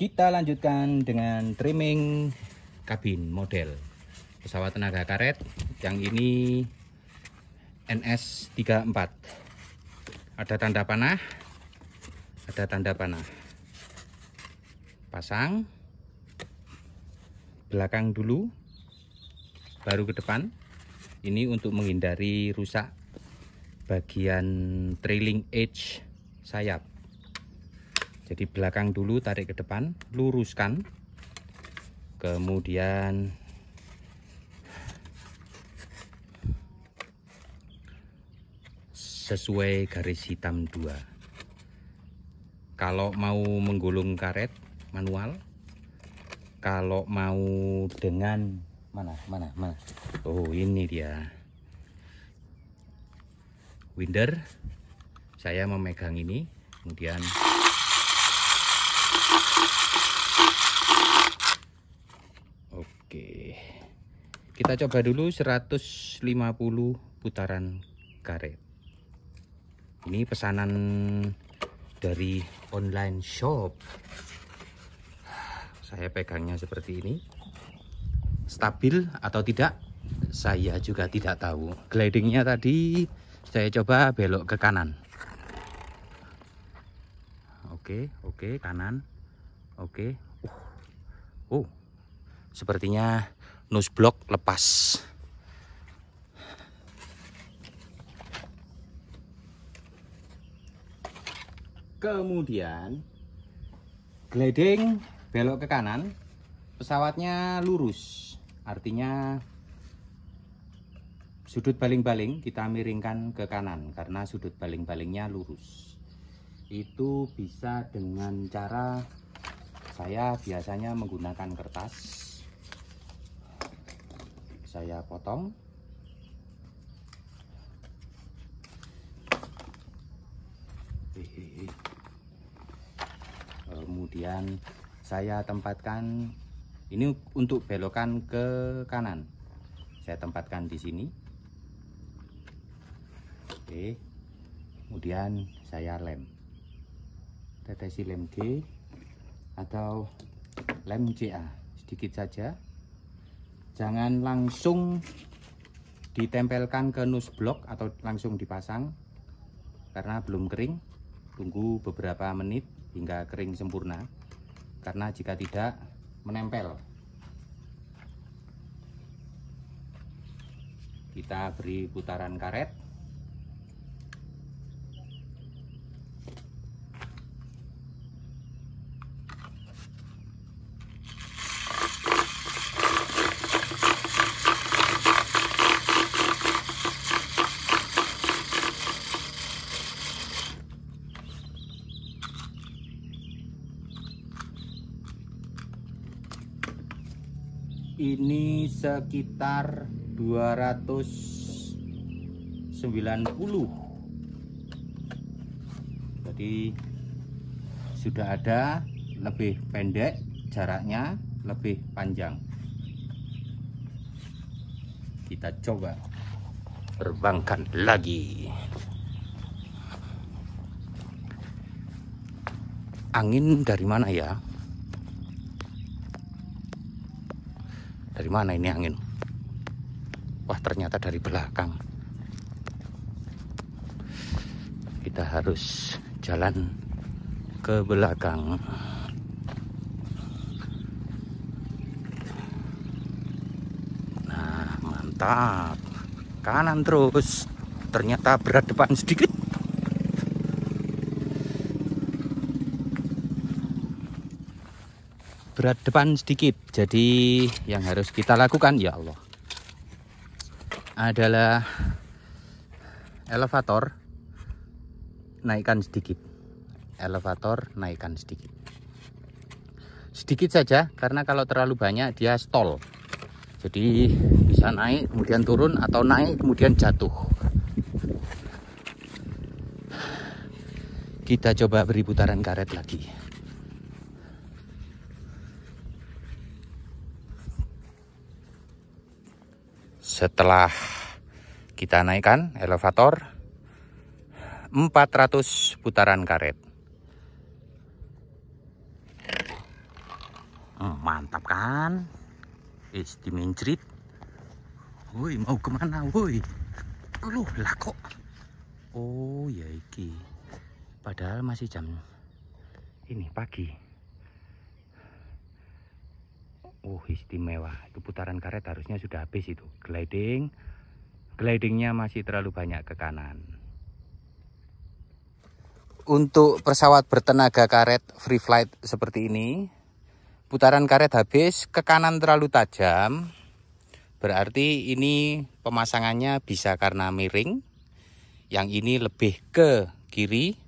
kita lanjutkan dengan trimming kabin model pesawat tenaga karet yang ini NS34 ada tanda panah ada tanda panah pasang belakang dulu baru ke depan ini untuk menghindari rusak bagian trailing edge sayap jadi belakang dulu tarik ke depan luruskan kemudian sesuai garis hitam dua. kalau mau menggulung karet manual kalau mau dengan mana mana mana oh ini dia winder saya memegang ini kemudian kita coba dulu 150 putaran karet ini pesanan dari online shop saya pegangnya seperti ini stabil atau tidak saya juga tidak tahu glidingnya tadi saya coba belok ke kanan oke oke kanan oke uh, uh. sepertinya nose block lepas kemudian gliding belok ke kanan pesawatnya lurus artinya sudut baling-baling kita miringkan ke kanan karena sudut baling-balingnya lurus itu bisa dengan cara saya biasanya menggunakan kertas saya potong kemudian saya tempatkan ini untuk belokan ke kanan saya tempatkan di sini oke kemudian saya lem tetesi lem G atau lem CA sedikit saja jangan langsung ditempelkan ke nus blok atau langsung dipasang karena belum kering tunggu beberapa menit hingga kering sempurna karena jika tidak menempel kita beri putaran karet ini sekitar 290 jadi sudah ada lebih pendek jaraknya lebih panjang kita coba terbangkan lagi angin dari mana ya dari mana ini angin wah ternyata dari belakang kita harus jalan ke belakang nah mantap kanan terus ternyata berat depan sedikit berat depan sedikit jadi yang harus kita lakukan ya Allah adalah elevator naikkan sedikit elevator naikkan sedikit sedikit saja karena kalau terlalu banyak dia stall jadi bisa naik kemudian turun atau naik kemudian jatuh kita coba beri putaran karet lagi setelah kita naikkan elevator 400 putaran karet hmm, mantap kan istimewa, woi mau kemana woi lu lah kok oh ya iki padahal masih jam ini pagi uh istimewa itu putaran karet harusnya sudah habis itu gliding glidingnya masih terlalu banyak ke kanan untuk pesawat bertenaga karet free flight seperti ini putaran karet habis ke kanan terlalu tajam berarti ini pemasangannya bisa karena miring yang ini lebih ke kiri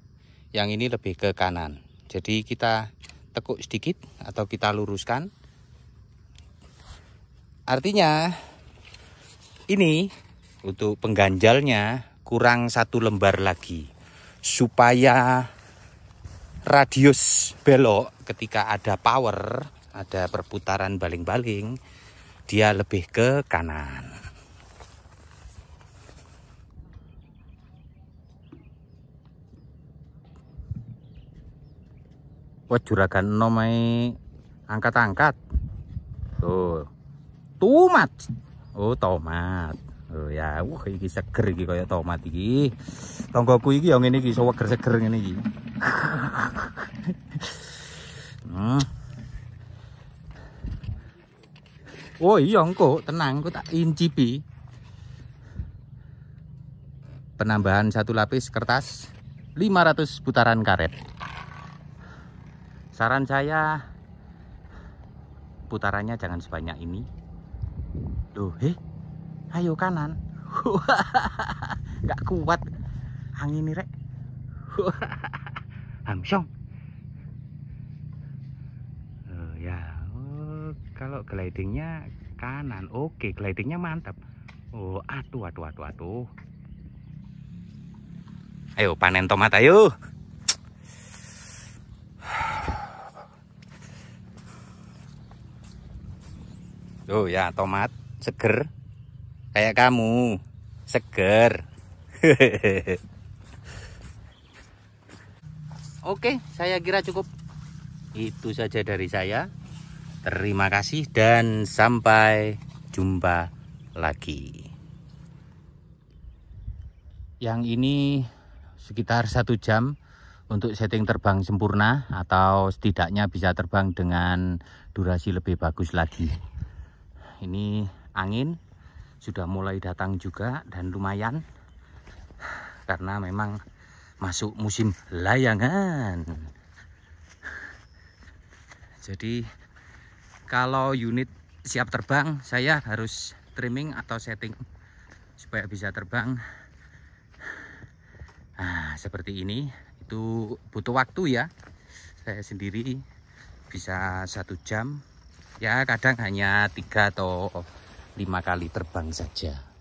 yang ini lebih ke kanan jadi kita tekuk sedikit atau kita luruskan Artinya ini untuk pengganjalnya kurang satu lembar lagi supaya radius belok ketika ada power, ada perputaran baling-baling, dia lebih ke kanan. Wah juragan nomai angkat-angkat. Tuh tomat oh tomat oh ya wah iki seger iki kaya tomat iki tonggoku iki yang ini iki seger seger ngene iki hmm. oh iya engko tenang engko tak incipi penambahan satu lapis kertas 500 putaran karet saran saya putarannya jangan sebanyak ini Duh, he? Ayo kanan. Enggak kuat angin ini, Rek. Hamsong. Oh, eh, ya, oh, kalau glidingnya kanan. Oke, glidingnya mantap. Oh, aduh, aduh, aduh, aduh. Ayo panen tomat ayo. Tuh oh, ya tomat seger kayak kamu seger oke saya kira cukup itu saja dari saya terima kasih dan sampai jumpa lagi yang ini sekitar satu jam untuk setting terbang sempurna atau setidaknya bisa terbang dengan durasi lebih bagus lagi ini angin sudah mulai datang juga dan lumayan karena memang masuk musim layangan jadi kalau unit siap terbang saya harus trimming atau setting supaya bisa terbang nah, seperti ini itu butuh waktu ya saya sendiri bisa satu jam ya kadang hanya tiga atau lima kali terbang saja.